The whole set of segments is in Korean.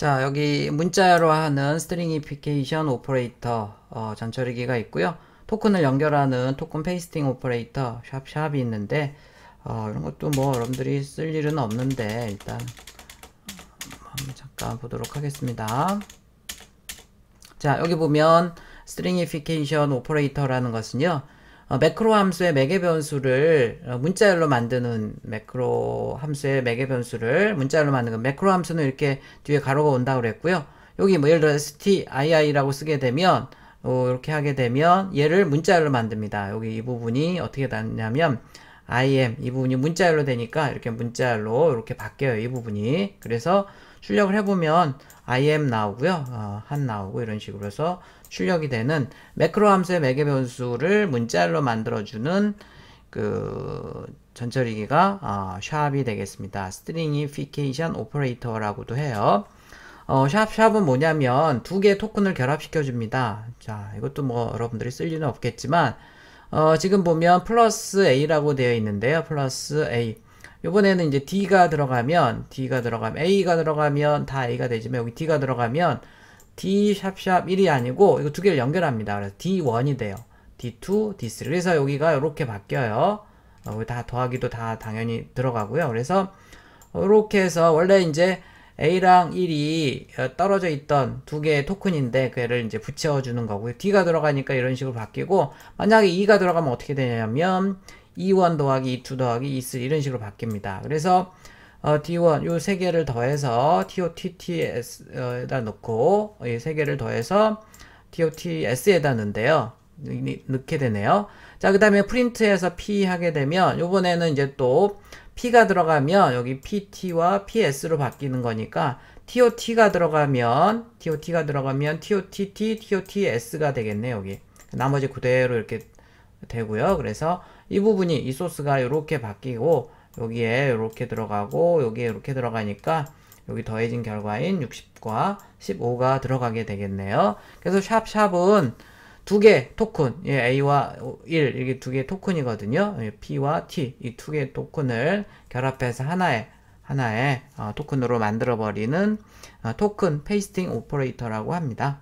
자 여기 문자로 하는 스트링이피케이션 오퍼레이터 어, 전처리기가 있고요 토큰을 연결하는 토큰 페이스팅 오퍼레이터 샵샵이 있는데 어, 이런 것도 뭐 여러분들이 쓸 일은 없는데 일단 한번 잠깐 보도록 하겠습니다 자 여기 보면 스트링이피케이션 오퍼레이터라는 것은요 어, 매크로 함수의 매개 변수를 어, 문자열로 만드는 매크로 함수의 매개 변수를 문자열로 만드는 매크로 함수는 이렇게 뒤에 가로가 온다고 그랬고요. 여기 뭐 예를 들어 stii라고 쓰게 되면 어, 이렇게 하게 되면 얘를 문자열로 만듭니다. 여기 이 부분이 어떻게 났냐면 im 이 부분이 문자열로 되니까 이렇게 문자열로 이렇게 바뀌어요. 이 부분이 그래서 출력을 해보면 im 나오고요. 어, 한 나오고 이런 식으로 해서 출력이 되는 매크로 함수의 매개 변수를 문자열로 만들어주는 그 전처리기가 어, 샵이 되겠습니다. 스트링이피케이션 오퍼레이터라고도 해요. 어, 샵, 샵은 뭐냐면 두 개의 토큰을 결합시켜 줍니다. 자, 이것도 뭐 여러분들이 쓸 일은 없겠지만 어, 지금 보면 플러스 A라고 되어 있는데요. 플러스 A. 요번에는 이제 D가 들어가면 D가 들어가면 A가 들어가면 다 A가 되지만 여기 D가 들어가면 D 샵샵 1이 아니고 이거 두 개를 연결합니다. 그래서 D1이 돼요. D2, D3. 그래서 여기가 이렇게 바뀌어요. 어, 다 더하기도 다 당연히 들어가고요. 그래서 이렇게 해서 원래 이제 A랑 1이 어, 떨어져 있던 두 개의 토큰인데 그를 애 이제 붙여주는 거고요. D가 들어가니까 이런 식으로 바뀌고 만약에 2가 들어가면 어떻게 되냐면 2원 e 더하기 2 e 2 더하기 2 e 3 이런 식으로 바뀝니다. 그래서 어, D1 요 세 개를 더해서 TOTTS에다 어, 넣고 이 세 개를 더해서 TOTS에다 넣는데요. 넣게 되네요. 자, 그 다음에 프린트에서 P 하게 되면 요번에는 이제 또 P가 들어가면 여기 PT와 PS로 바뀌는 거니까 TOT가 들어가면 TOT가 들어가면 TOTT, TOTS가 되겠네 여기. 나머지 그대로 이렇게 되고요. 그래서 이 부분이 이 소스가 이렇게 바뀌고 여기에 이렇게 들어가고 여기에 이렇게 들어가니까 여기 더해진 결과인 60과 15가 들어가게 되겠네요. 그래서 샵샵은 두 개 토큰, 예, A와 1, 이게 두 개의 토큰이거든요. 예, P와 T, 이 두 개의 토큰을 결합해서 하나의, 하나의 어, 토큰으로 만들어버리는 어, 토큰 페이스팅 오퍼레이터라고 합니다.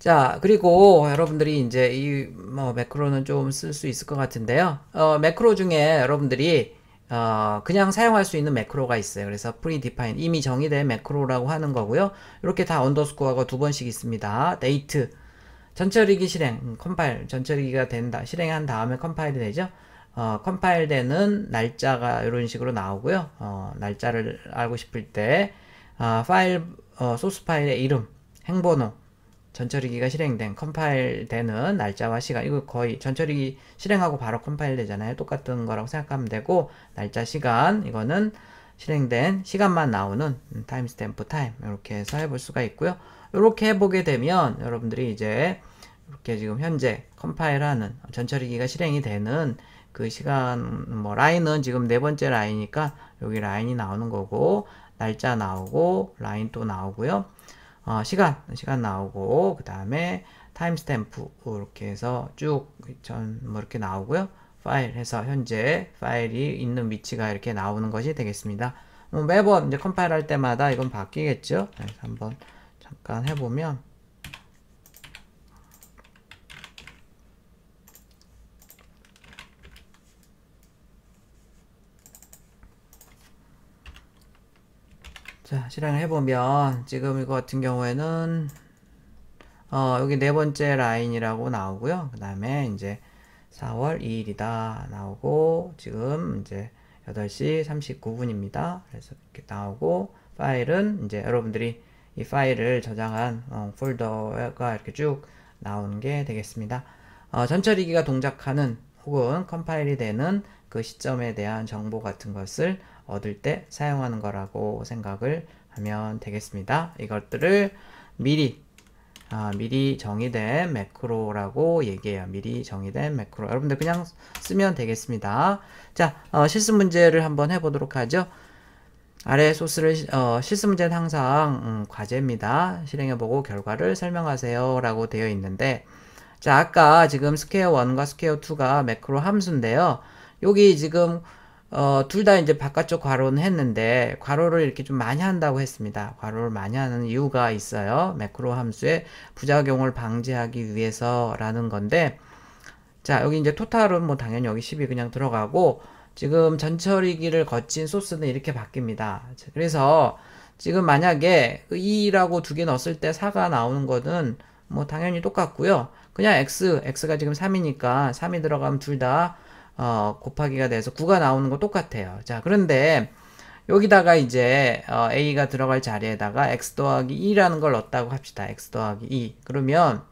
자, 그리고 여러분들이 이제 이뭐 매크로는 좀 쓸 수 있을 것 같은데요. 어, 매크로 중에 여러분들이 어, 그냥 사용할 수 있는 매크로가 있어요. 그래서 프리디파인 이미 정의된 매크로라고 하는 거고요. 이렇게 다 언더스코어가 두 번씩 있습니다. 데이트 전처리기 실행 컴파일 음, 전처리기가 된다 실행한 다음에 컴파일이 되죠. 어, 컴파일되는 날짜가 이런 식으로 나오고요. 어, 날짜를 알고 싶을 때 아, 어, 파일 소스 파일의 이름 행번호 전처리기가 실행된 컴파일되는 날짜와 시간 이거 거의 전처리기 실행하고 바로 컴파일되잖아요 똑같은 거라고 생각하면 되고 날짜 시간 이거는 실행된 시간만 나오는 음, 타임스탬프 타임 이렇게 해서 해볼 수가 있고요 이렇게 해보게 되면 여러분들이 이제 이렇게 지금 현재 컴파일하는 전처리기가 실행이 되는 그 시간 뭐 라인은 지금 네 번째 라인이니까 여기 라인이 나오는 거고 날짜 나오고 라인 또 나오고요 어, 시간, 시간 나오고, 그 다음에 타임스탬프 이렇게 해서 쭉, 전, 뭐 이렇게 나오고요. 파일 해서 현재 파일이 있는 위치가 이렇게 나오는 것이 되겠습니다. 뭐 매번 이제 컴파일할 때마다 이건 바뀌겠죠. 그래서 네, 한번 잠깐 해보면 자, 실행을 해보면 지금 이거 같은 경우에는 어, 여기 네 번째 라인이라고 나오고요. 그 다음에 이제 4월 2일이다 나오고 지금 이제 8시 39분입니다. 그래서 이렇게 나오고 파일은 이제 여러분들이 이 파일을 저장한 어, 폴더가 이렇게 쭉 나오는 게 되겠습니다. 어, 전처리기가 동작하는 혹은 컴파일이 되는 그 시점에 대한 정보 같은 것을 얻을 때 사용하는 거라고 생각을 하면 되겠습니다. 이것들을 미리 아, 미리 정의된 매크로라고 얘기해요. 미리 정의된 매크로. 여러분들 그냥 쓰면 되겠습니다. 자, 어, 실습 문제를 한번 해보도록 하죠. 아래 소스를 어, 실습 문제는 항상 음, 과제입니다. 실행해보고 결과를 설명하세요. 라고 되어 있는데 자, 아까 지금 스퀘어 1과 스퀘어 2가 매크로 함수인데요. 여기 지금 어, 둘 다 이제 바깥쪽 괄호는 했는데 괄호를 이렇게 좀 많이 한다고 했습니다. 괄호를 많이 하는 이유가 있어요. 매크로 함수의 부작용을 방지하기 위해서라는 건데 자 여기 이제 토탈은 뭐 당연히 여기 10이 그냥 들어가고 지금 전처리기를 거친 소스는 이렇게 바뀝니다. 그래서 지금 만약에 2라고 그 두개 넣었을 때 4가 나오는 거는 뭐 당연히 똑같고요. 그냥 x, x가 지금 3이니까 3이 들어가면 둘다 어, 곱하기가 돼서 9가 나오는 거 똑같아요. 자, 그런데 여기다가 이제 어, a가 들어갈 자리에다가 x 더하기 2라는 걸 넣었다고 합시다. x 더하기 2. E. 그러면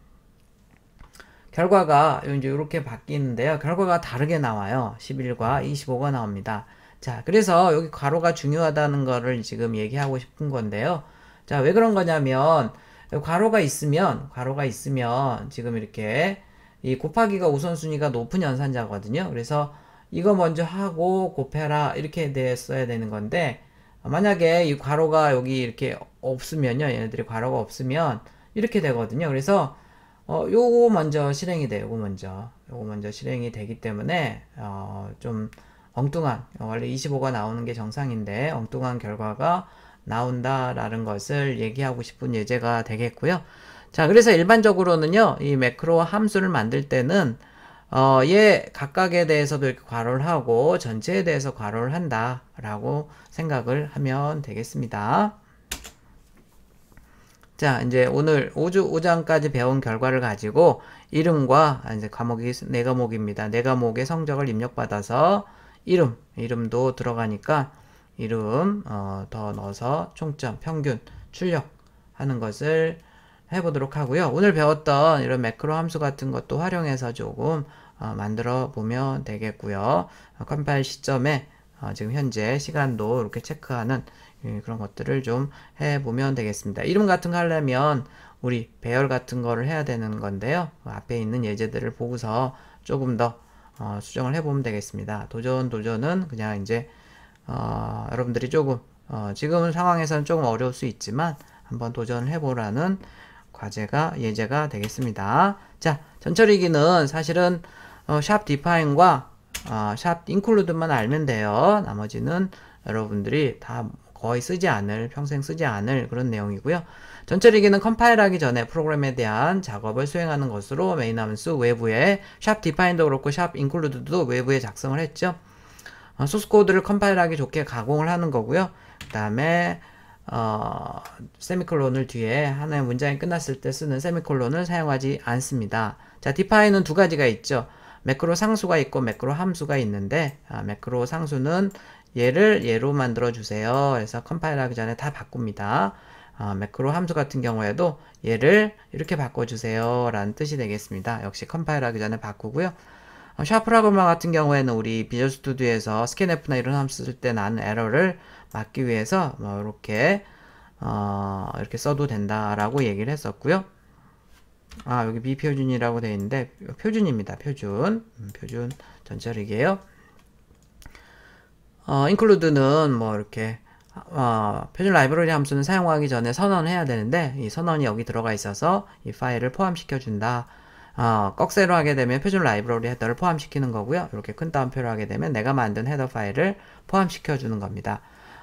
결과가 이제 이렇게 바뀌는데요. 결과가 다르게 나와요. 11과 25가 나옵니다. 자, 그래서 여기 괄호가 중요하다는 거를 지금 얘기하고 싶은 건데요. 자, 왜 그런 거냐면 괄호가 있으면 괄호가 있으면 지금 이렇게 이 곱하기가 우선순위가 높은 연산자거든요. 그래서 이거 먼저 하고 곱해라 이렇게 됐어야 되는 건데 만약에 이 괄호가 여기 이렇게 없으면요. 얘네들이 괄호가 없으면 이렇게 되거든요. 그래서 어, 요거 먼저 실행이 돼요. 요거 먼저. 요거 먼저 실행이 되기 때문에 어, 좀 엉뚱한 어, 원래 25가 나오는 게 정상인데 엉뚱한 결과가 나온다라는 것을 얘기하고 싶은 예제가 되겠고요. 자, 그래서 일반적으로는요, 이 매크로 함수를 만들 때는 어, 얘 각각에 대해서도 이렇게 괄호를 하고 전체에 대해서 괄호를 한다라고 생각을 하면 되겠습니다. 자, 이제 오늘 5주 5장까지 배운 결과를 가지고 이름과 아, 이제 과목이 네 과목입니다. 네 과목의 성적을 입력받아서 이름, 이름도 들어가니까 이름 어, 더 넣어서 총점, 평균, 출력 하는 것을 해보도록 하고요. 오늘 배웠던 이런 매크로 함수 같은 것도 활용해서 조금 어, 만들어 보면 되겠고요. 어, 컴파일 시점에 어, 지금 현재 시간도 이렇게 체크하는 예, 그런 것들을 좀 해보면 되겠습니다. 이름 같은 거 하려면 우리 배열 같은 거를 해야 되는 건데요. 앞에 있는 예제들을 보고서 조금 더 어, 수정을 해보면 되겠습니다. 도전 도전은 그냥 이제 어, 여러분들이 조금 어, 지금 상황에서는 조금 어려울 수 있지만 한번 도전해보라는 과제가 예제가 되겠습니다. 자, 전처리기는 사실은 어, 샵 디파인과 어, 샵 인클루드만 알면 돼요. 나머지는 여러분들이 다 거의 쓰지 않을, 평생 쓰지 않을 그런 내용이고요. 전처리기는 컴파일하기 전에 프로그램에 대한 작업을 수행하는 것으로 메인 함수 외부에 샵 디파인도 그렇고 샵 인클루드도 외부에 작성을 했죠. 어, 소스 코드를 컴파일하기 좋게 가공을 하는 거고요. 그 다음에 어, 세미콜론을 뒤에 하나의 문장이 끝났을 때 쓰는 세미콜론을 사용하지 않습니다. 자, 디파이는 두 가지가 있죠. 매크로 상수가 있고 매크로 함수가 있는데 아, 매크로 상수는 얘를 얘로 만들어 주세요. 그래서 컴파일 하기 전에 다 바꿉니다. 아, 매크로 함수 같은 경우에도 얘를 이렇게 바꿔주세요 라는 뜻이 되겠습니다. 역시 컴파일 하기 전에 바꾸고요. 어, 샤프라그마 같은 경우에는 우리 비주얼 스튜디오에서 스캔F나 이런 함쓸 수때 나는 에러를 막기 위해서 뭐 이렇게 어, 이렇게 써도 된다라고 얘기를 했었고요. 아 여기 비표준이라고 되어 있는데 표준입니다. 표준 음, 표준 전철이게요. 어, include는 뭐 이렇게 어, 표준 라이브러리 함수는 사용하기 전에 선언해야 되는데 이 선언이 여기 들어가 있어서 이 파일을 포함시켜 준다. 어, 꺽쇠로 하게 되면 표준 라이브러리 헤더를 포함시키는 거고요. 이렇게 큰 따옴표로 하게 되면 내가 만든 헤더 파일을 포함시켜 주는 겁니다.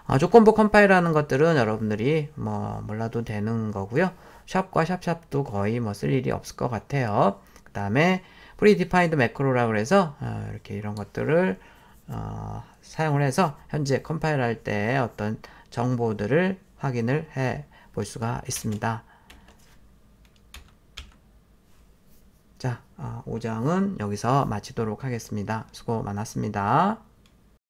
어, 조건부 컴파일하는 것들은 여러분들이 뭐 몰라도 되는 거고요. 샵과 샵샵도 거의 뭐 쓸 일이 없을 것 같아요. 그 다음에 프리디파인드 매크로라고 해서 어, 이렇게 이런 것들을 어, 사용을 해서 현재 컴파일할 때 어떤 정보들을 확인을 해 볼 수가 있습니다. 자, 5장은 아, 여기서 마치도록 하겠습니다. 수고 많았습니다.